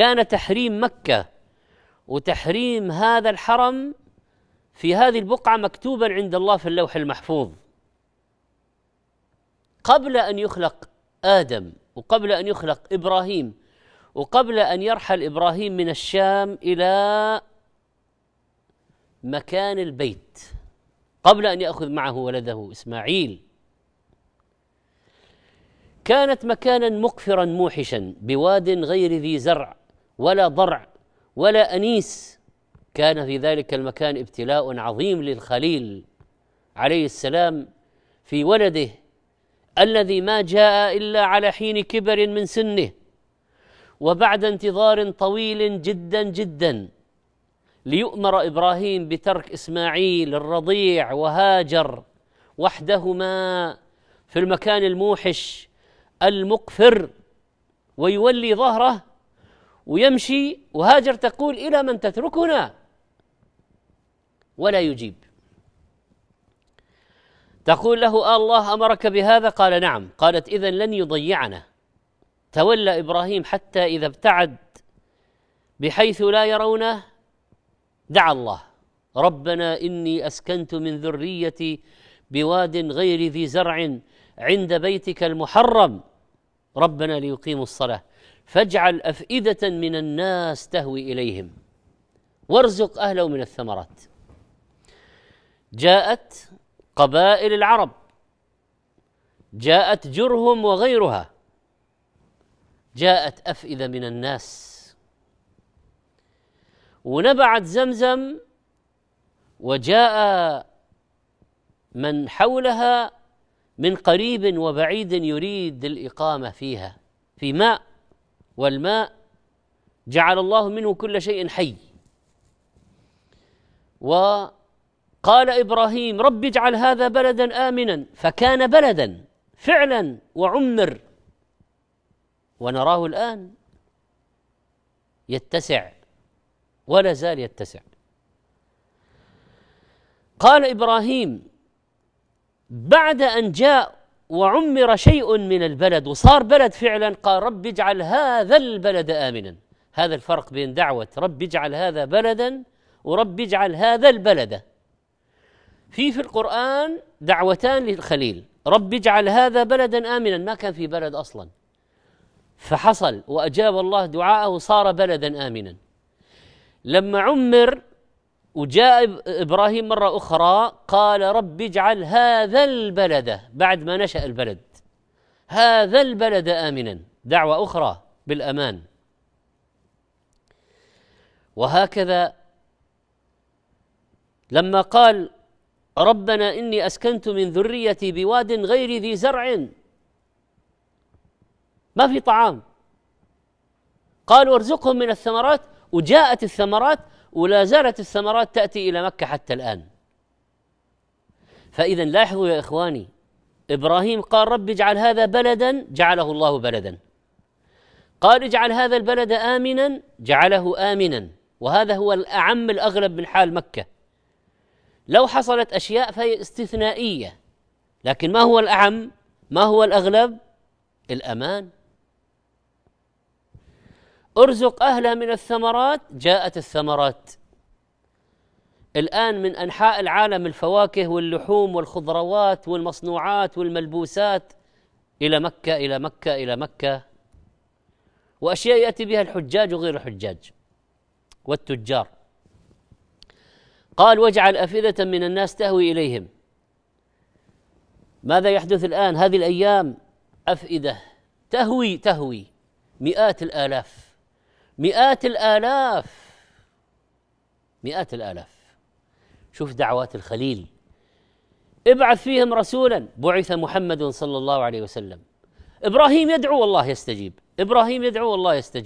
كان تحريم مكة وتحريم هذا الحرم في هذه البقعة مكتوبا عند الله في اللوح المحفوظ قبل أن يخلق آدم وقبل أن يخلق إبراهيم وقبل أن يرحل إبراهيم من الشام إلى مكان البيت قبل أن يأخذ معه ولده إسماعيل كانت مكانا مقفرا موحشا بواد غير ذي زرع ولا ضرع ولا انيس كان في ذلك المكان ابتلاء عظيم للخليل عليه السلام في ولده الذي ما جاء الا على حين كبر من سنه وبعد انتظار طويل جدا جدا ليؤمر ابراهيم بترك اسماعيل الرضيع وهاجر وحدهما في المكان الموحش المقفر ويولي ظهره ويمشي وهاجر تقول إلى من تتركنا ولا يجيب تقول له آه الله أمرك بهذا قال نعم قالت إذا لن يضيعنا تولى إبراهيم حتى إذا ابتعد بحيث لا يرونه دعا الله ربنا إني أسكنت من ذريتي بواد غير ذي زرع عند بيتك المحرم ربنا ليقيموا الصلاة فاجعل أفئدة من الناس تهوي إليهم وارزق أهله من الثمرات جاءت قبائل العرب جاءت جرهم وغيرها جاءت أفئدة من الناس ونبعت زمزم وجاء من حولها من قريب وبعيد يريد الإقامة فيها في ماء والماء جعل الله منه كل شيء حي وقال ابراهيم رب اجعل هذا بلدا امنا فكان بلدا فعلا وعمر ونراه الان يتسع ولا زال يتسع قال ابراهيم بعد ان جاء وعمر شيء من البلد وصار بلد فعلا قال رب اجعل هذا البلد آمنا هذا الفرق بين دعوة رب اجعل هذا بلدا ورب اجعل هذا البلد في في القرآن دعوتان للخليل رب اجعل هذا بلدا آمنا ما كان في بلد أصلا فحصل وأجاب الله دعاءه صار بلدا آمنا لما عمر وجاء ابراهيم مره اخرى قال رب اجعل هذا البلد بعد ما نشا البلد هذا البلد امنا دعوه اخرى بالامان وهكذا لما قال ربنا اني اسكنت من ذريتي بواد غير ذي زرع ما في طعام قالوا ارزقهم من الثمرات وجاءت الثمرات ولا زالت الثمرات تأتي إلى مكة حتى الآن فإذا لاحظوا يا إخواني إبراهيم قال رب اجعل هذا بلدا جعله الله بلدا قال اجعل هذا البلد آمنا جعله آمنا وهذا هو الأعم الأغلب من حال مكة لو حصلت أشياء فهي استثنائية لكن ما هو الأعم ما هو الأغلب الأمان ارزق اهلها من الثمرات جاءت الثمرات الان من انحاء العالم الفواكه واللحوم والخضروات والمصنوعات والملبوسات الى مكه الى مكه الى مكه واشياء ياتي بها الحجاج وغير الحجاج والتجار قال واجعل افئده من الناس تهوي اليهم ماذا يحدث الان هذه الايام افئده تهوي تهوي مئات الالاف مئات الآلاف مئات الآلاف شوف دعوات الخليل ابعث فيهم رسولا بعث محمد صلى الله عليه وسلم ابراهيم يدعو والله يستجيب ابراهيم يدعو والله يستجيب